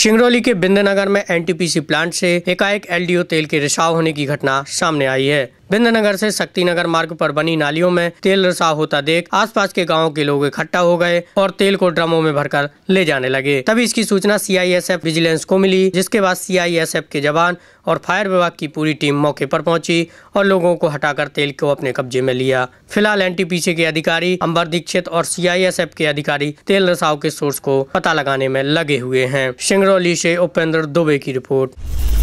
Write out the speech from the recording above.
सिंगरौली के बिंदनगर में NTPC plant से एकाएक एलडीओ तेल के रिसाव होने की घटना सामने आई है बिंदनगर से शक्तिनगर मार्ग पर बनी नालियों में तेल रसाव होता देख आसपास के गांव के लोग इकट्ठा हो गए और तेल को ड्रमों में भरकर ले जाने लगे तभी इसकी सूचना सीआईएसएफ विजिलेंस को मिली जिसके बाद सीआईएसएफ के जवान और फायर विभाग की पूरी टीम मौके पर पहुंची और लोगों को हटाकर तेल को अपने कब्जे में लिया फिलहाल एन के अधिकारी अंबर दीक्षित और सीआईएसएफ के अधिकारी तेल रसाव के सोर्स को पता लगाने में लगे हुए हैं सिंगरौली से उपेंद्र दुबे की रिपोर्ट